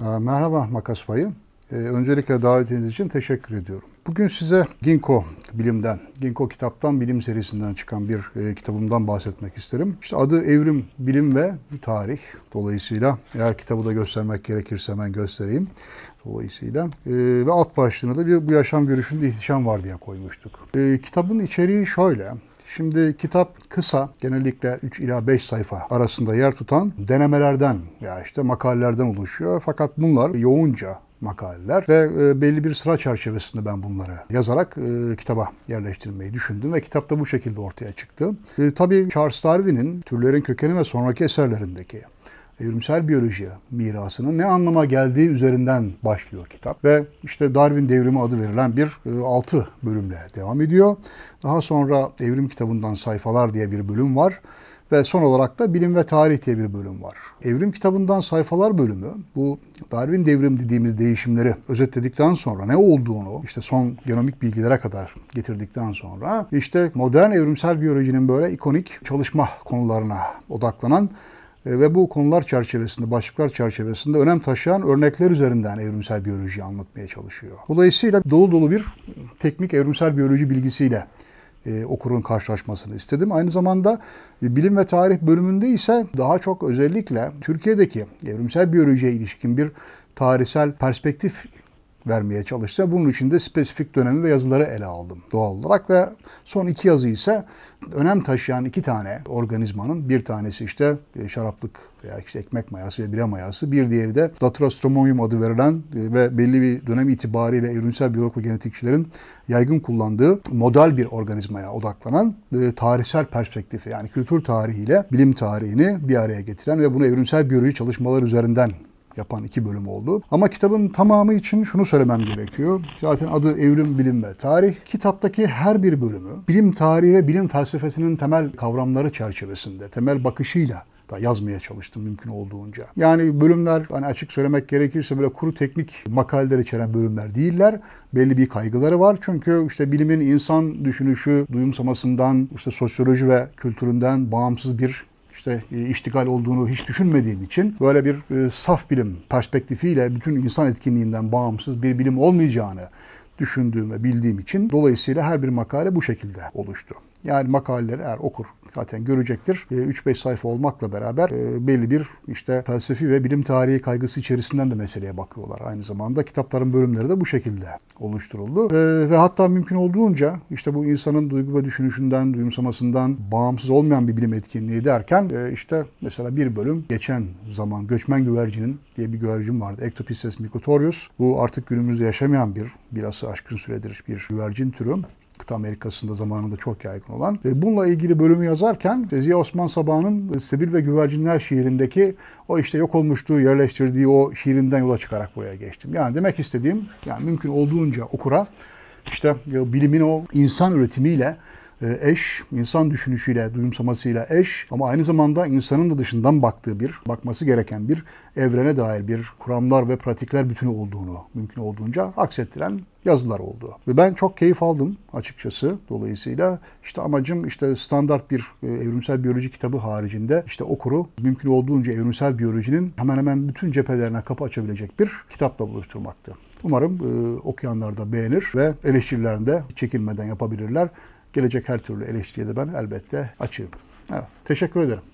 Merhaba Makas Payı. Ee, öncelikle davetiniz için teşekkür ediyorum. Bugün size Ginko bilimden, Ginko kitaptan bilim serisinden çıkan bir e, kitabımdan bahsetmek isterim. İşte adı Evrim Bilim ve Tarih. Dolayısıyla eğer kitabı da göstermek gerekirse hemen göstereyim. Dolayısıyla e, ve alt başlığına da bir bu yaşam görüşünde ihtişam var diye koymuştuk. E, kitabın içeriği şöyle. Şimdi kitap kısa, genellikle 3 ila 5 sayfa arasında yer tutan denemelerden ya işte makalelerden oluşuyor. Fakat bunlar yoğunca makaleler ve e, belli bir sıra çerçevesinde ben bunları yazarak e, kitaba yerleştirmeyi düşündüm ve kitap da bu şekilde ortaya çıktı. E, tabii Charles Darwin'in Türlerin Kökeni ve sonraki eserlerindeki evrimsel biyoloji mirasının ne anlama geldiği üzerinden başlıyor kitap ve işte Darwin devrimi adı verilen bir e, 6 bölümle devam ediyor. Daha sonra evrim kitabından sayfalar diye bir bölüm var ve son olarak da bilim ve tarih diye bir bölüm var. Evrim kitabından sayfalar bölümü bu Darwin devrim dediğimiz değişimleri özetledikten sonra ne olduğunu işte son genomik bilgilere kadar getirdikten sonra işte modern evrimsel biyolojinin böyle ikonik çalışma konularına odaklanan e, ve bu konular çerçevesinde, başlıklar çerçevesinde önem taşıyan örnekler üzerinden evrimsel biyolojiyi anlatmaya çalışıyor. Dolayısıyla dolu dolu bir teknik evrimsel biyoloji bilgisiyle e, okurun karşılaşmasını istedim. Aynı zamanda e, bilim ve tarih bölümünde ise daha çok özellikle Türkiye'deki evrimsel biyolojiye ilişkin bir tarihsel perspektif vermeye çalıştım. Bunun için de spesifik dönemi ve yazıları ele aldım doğal olarak ve son iki yazı ise önem taşıyan iki tane organizmanın bir tanesi işte e, şaraplık veya işte ekmek mayası ve bira mayası bir diğeri de Datrastronomium adı verilen e, ve belli bir dönem itibariyle evrimsel biyolog ve genetikçilerin yaygın kullandığı model bir organizmaya odaklanan e, tarihsel perspektifi yani kültür tarihiyle bilim tarihini bir araya getiren ve bunu evrimsel biyoloji çalışmalar üzerinden yapan iki bölüm oldu. Ama kitabın tamamı için şunu söylemem gerekiyor. Zaten adı Evrim, Bilim ve Tarih. Kitaptaki her bir bölümü bilim tarihi ve bilim felsefesinin temel kavramları çerçevesinde, temel bakışıyla da yazmaya çalıştım mümkün olduğunca. Yani bölümler hani açık söylemek gerekirse böyle kuru teknik makaleler içeren bölümler değiller. Belli bir kaygıları var. Çünkü işte bilimin insan düşünüşü duyumsamasından, işte sosyoloji ve kültüründen bağımsız bir işte e, iştigal olduğunu hiç düşünmediğim için böyle bir e, saf bilim perspektifiyle bütün insan etkinliğinden bağımsız bir bilim olmayacağını düşündüğüm ve bildiğim için dolayısıyla her bir makale bu şekilde oluştu. Yani makaleleri eğer okur zaten görecektir. 3-5 e, sayfa olmakla beraber e, belli bir işte felsefi ve bilim tarihi kaygısı içerisinden de meseleye bakıyorlar. Aynı zamanda kitapların bölümleri de bu şekilde oluşturuldu. E, ve hatta mümkün olduğunca işte bu insanın duygu ve düşünüşünden, duyumsamasından bağımsız olmayan bir bilim etkinliği derken işte mesela bir bölüm geçen zaman göçmen güvercinin diye bir güvercin vardı. Ectopistes micotorius. Bu artık günümüzde yaşamayan bir, birası aşkın süredir bir güvercin türü hatta Amerika'sında zamanında çok yaygın olan. Bununla ilgili bölümü yazarken e, Ziya Osman Sabah'ın e, Sebil ve Güvercinler şiirindeki o işte yok olmuşluğu yerleştirdiği o şiirinden yola çıkarak buraya geçtim. Yani demek istediğim yani mümkün olduğunca okura işte e, bilimin o insan üretimiyle e, eş, insan düşünüşüyle, duyumsamasıyla eş ama aynı zamanda insanın da dışından baktığı bir, bakması gereken bir evrene dair bir kuramlar ve pratikler bütünü olduğunu mümkün olduğunca aksettiren yazılar oldu. Ve ben çok keyif aldım açıkçası. Dolayısıyla işte amacım işte standart bir e, evrimsel biyoloji kitabı haricinde işte okuru mümkün olduğunca evrimsel biyolojinin hemen hemen bütün cephelerine kapı açabilecek bir kitapla buluşturmaktı. Umarım e, okuyanlar da beğenir ve eleştirilerinde çekilmeden yapabilirler. Gelecek her türlü eleştiriye de ben elbette açığım. Evet, teşekkür ederim.